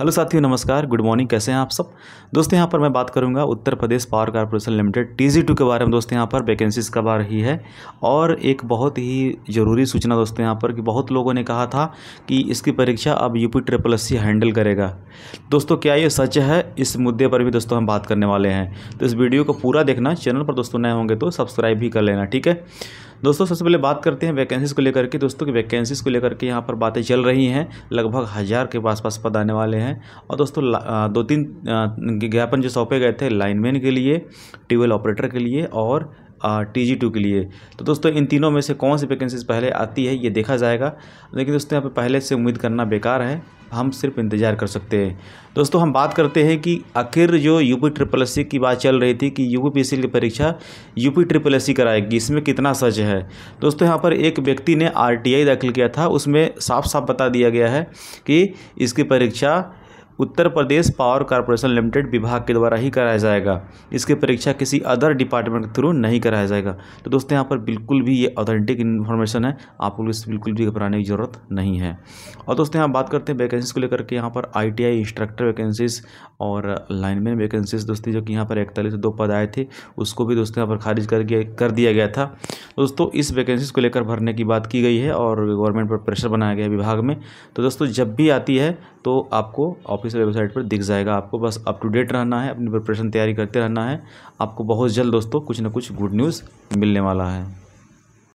hello साथियों नमस्कार good morning कैसे हैं आप सब दोस्तों यहाँ पर मैं बात करूँगा Uttar Pradesh power corporation limited T two के बारे में दोस्तों यहाँ पर वैकेंसीज कब आ रही है और एक बहुत ही ज़रूरी सूचना दोस्तों यहाँ पर कि बहुत लोगों ने कहा था कि इसकी परीक्षा अब U P triple S C handle करेगा दोस्तों क्या ये सच है इस मुद्दे पर भी दोस्तों हम बात करने वाले हैं तो इस वीडियो को पूरा देखना चैनल पर दोस्तों नए होंगे तो सब्सक्राइब भी कर लेना ठीक है दोस्तों सबसे पहले बात करते हैं वैकेंसीज़ को लेकर के दोस्तों की वैकेंसीज़ को लेकर के यहाँ पर बातें चल रही हैं लगभग हज़ार के आसपास पद आने वाले हैं और दोस्तों दो तीन ज्ञापन जो सौंपे गए थे लाइनमैन के लिए ट्यूबवेल ऑपरेटर के लिए और टी जी टू के लिए तो दोस्तों इन तीनों में से कौन सी वैकेंसीज पहले आती है ये देखा जाएगा लेकिन दोस्तों यहाँ पे पहले से उम्मीद करना बेकार है हम सिर्फ इंतज़ार कर सकते हैं दोस्तों हम बात करते हैं कि आखिर जो U P triple S C की बात चल रही थी कि यू पी की परीक्षा U P triple S C कराएगी इसमें कितना सच है दोस्तों यहाँ पर एक व्यक्ति ने आर टी आई दाखिल किया था उसमें साफ साफ बता दिया गया है कि इसकी परीक्षा Uttar Pradesh power corporation limited विभाग के द्वारा ही कराया जाएगा इसकी परीक्षा किसी अदर डिपार्टमेंट के थ्रू नहीं कराया जाएगा तो दोस्तों यहाँ पर बिल्कुल भी ये ऑथेंटिक इन्फॉर्मेशन है आप लोग इससे बिल्कुल भी घबराने की ज़रूरत नहीं है और दोस्तों यहाँ बात करते हैं वैकेंसीज को लेकर के यहाँ पर आई इंस्ट्रक्टर वैकेंसीज और लाइनमैन वैकेंसीज दोस्तों जो कि यहाँ पर इकतालीस दो पद आए थे उसको भी दोस्तों यहाँ पर खारिज कर कर दिया गया था दोस्तों इस वैकेंसीज को लेकर भरने की बात की गई है और गवर्नमेंट पर प्रेशर बनाया गया है विभाग में तो दोस्तों जब भी आती है तो आपको ऑफिशियल वेबसाइट पर दिख जाएगा आपको बस अप टू डेट रहना है अपनी प्रिपरेशन तैयारी करते रहना है आपको बहुत जल्द दोस्तों कुछ ना कुछ गुड न्यूज़ मिलने वाला है